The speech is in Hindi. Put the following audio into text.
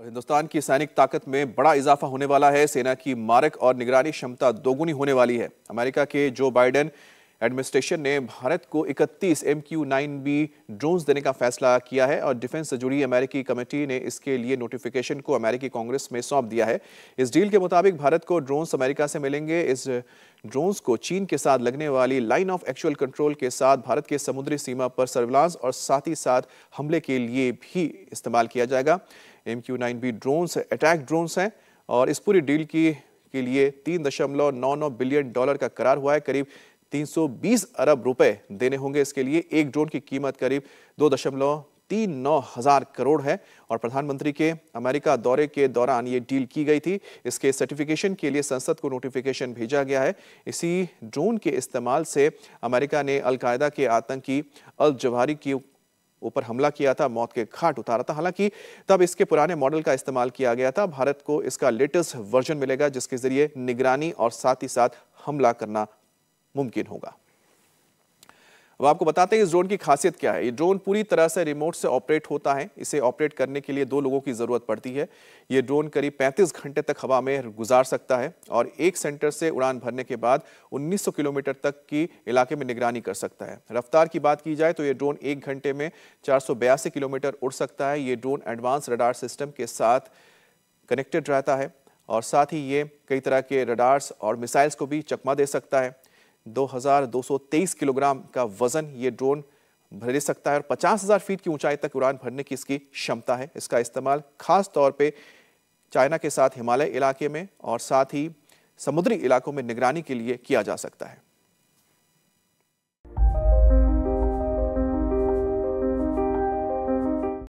और हिंदुस्तान की सैनिक ताकत में बड़ा इजाफा होने वाला है सेना की मारक और निगरानी क्षमता दोगुनी होने वाली है अमेरिका के जो बाइडेन एडमिनिस्ट्रेशन ने भारत को 31 M Q nine B drones देने का फैसला किया है और डिफेंस से जुड़ी अमेरिकी कमेटी ने इसके लिए नोटिफिकेशन को अमेरिकी कांग्रेस में सौंप दिया है इस डील के मुताबिक भारत को ड्रोन्स अमेरिका से मिलेंगे इस ड्रोन्स को चीन के साथ लगने वाली लाइन ऑफ एक्चुअल कंट्रोल के साथ भारत के समुद्री सीमा पर सर्विलांस और साथ ही साथ हमले के लिए भी इस्तेमाल किया जाएगा M Q nine B drones attack drones हैं और इस पूरी डील की के लिए तीन दशमलव नौ नौ बिलियन डॉलर का करार हुआ है करीब 320 अरब रुपए देने होंगे इसके लिए एक ड्रोन की कीमत करीब दो दशमलव तीन नौ हजार करोड़ है और प्रधानमंत्री के अमेरिका दौरे के दौरान ये डील की गई थी इसके सर्टिफिकेशन के लिए संसद को नोटिफिकेशन भेजा गया है इसी ड्रोन के इस्तेमाल से अमेरिका ने अलकायदा के आतंकी अल जवाहरी की ऊपर हमला किया था मौत के घाट उतारा था हालांकि तब इसके पुराने मॉडल का इस्तेमाल किया गया था भारत को इसका लेटेस्ट वर्जन मिलेगा जिसके जरिए निगरानी और साथ ही साथ हमला करना मुमकिन होगा अब आपको बताते हैं इस ड्रोन की खासियत क्या है ये ड्रोन पूरी तरह से रिमोट से ऑपरेट होता है इसे ऑपरेट करने के लिए दो लोगों की ज़रूरत पड़ती है ये ड्रोन करीब 35 घंटे तक हवा में गुजार सकता है और एक सेंटर से उड़ान भरने के बाद 1900 किलोमीटर तक की इलाके में निगरानी कर सकता है रफ्तार की बात की जाए तो ये ड्रोन एक घंटे में चार किलोमीटर उड़ सकता है ये ड्रोन एडवांस रडार सिस्टम के साथ कनेक्टेड रहता है और साथ ही ये कई तरह के रडार्स और मिसाइल्स को भी चकमा दे सकता है 2,223 किलोग्राम का वजन ये ड्रोन भर सकता है और 50,000 फीट की ऊंचाई तक उड़ान भरने की इसकी क्षमता है इसका इस्तेमाल खास तौर पे चाइना के साथ हिमालय इलाके में और साथ ही समुद्री इलाकों में निगरानी के लिए किया जा सकता है